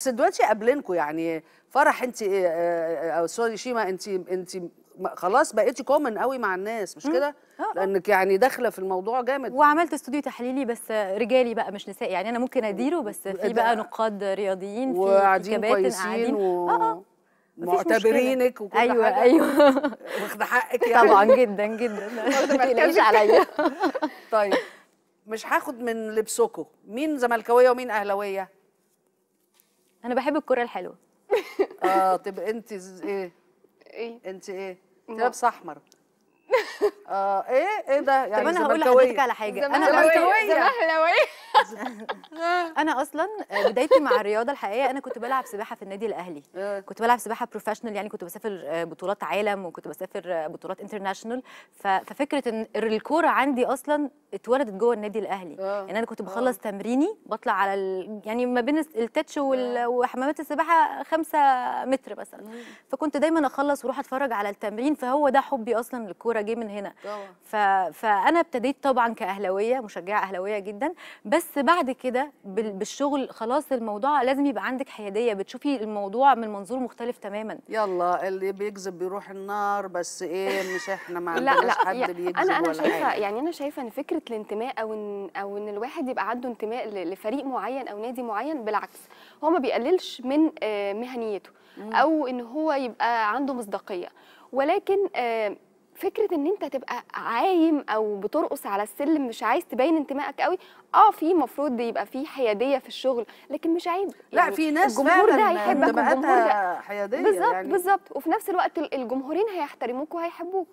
بس دلوقتي قابلينكم يعني فرح انت او آه، آه، آه، سوري شيما انت انت خلاص بقيتي كومن قوي مع الناس مش كده لانك يعني داخله في الموضوع جامد وعملت استوديو تحليلي بس رجالي بقى مش نسائي يعني انا ممكن اديره بس في بقى نقاد رياضيين في كباتن قاعدين و... آه آه. معتبرينك وكل أيوة حاجه ايوه ايوه واخده حقك يعني طبعا جدا جدا ما تقلقيش عليا طيب مش هاخد من لبسكم مين زملكاويه ومين اهلاويه انا بحب الكره الحلوه اه طب انت ايه ايه انت ايه لابسه احمر طيب اه ايه ايه ده يعني طب انا هقول لحضرتك على حاجه انا زمهلويه زمهلويه انا اصلا آه، بدايتي مع الرياضه الحقيقيه انا كنت بلعب سباحه في النادي الاهلي آه. كنت بلعب سباحه بروفيشنال يعني كنت بسافر آه، بطولات عالم وكنت بسافر بطولات انترناشونال ففكره ان الكوره عندي اصلا اتولدت جوه النادي الاهلي ان انا كنت بخلص تمريني بطلع على ال... يعني ما بين التتش وال... وحمامات السباحه 5 متر مثلا فكنت دايما اخلص واروح اتفرج على التمرين فهو ده حبي اصلا للكوره جه من هنا ف... فانا ابتديت طبعا كاهلاويه مشجعه اهلاويه جدا بس بس بعد كده بالشغل خلاص الموضوع لازم يبقى عندك حياديه بتشوفي الموضوع من منظور مختلف تماما يلا اللي بيكذب بيروح النار بس ايه مش احنا ما عندناش لا لا حد يعني بيكذب انا انا شايفه حاجة. يعني انا شايفه ان فكره الانتماء او ان او ان الواحد يبقى عنده انتماء لفريق معين او نادي معين بالعكس هو ما بيقللش من آه، مهنيته او ان هو يبقى عنده مصداقيه ولكن آه، فكره ان انت تبقى عايم او بترقص على السلم مش عايز تبين انتمائك قوي اه في مفروض يبقى في حياديه في الشغل لكن مش عيب لا يعني في ناس الجمهور ده هيحبك والجمهور ده حياديه بالظبط يعني. بالظبط وفي نفس الوقت الجمهورين هيحترموك وهيحبوك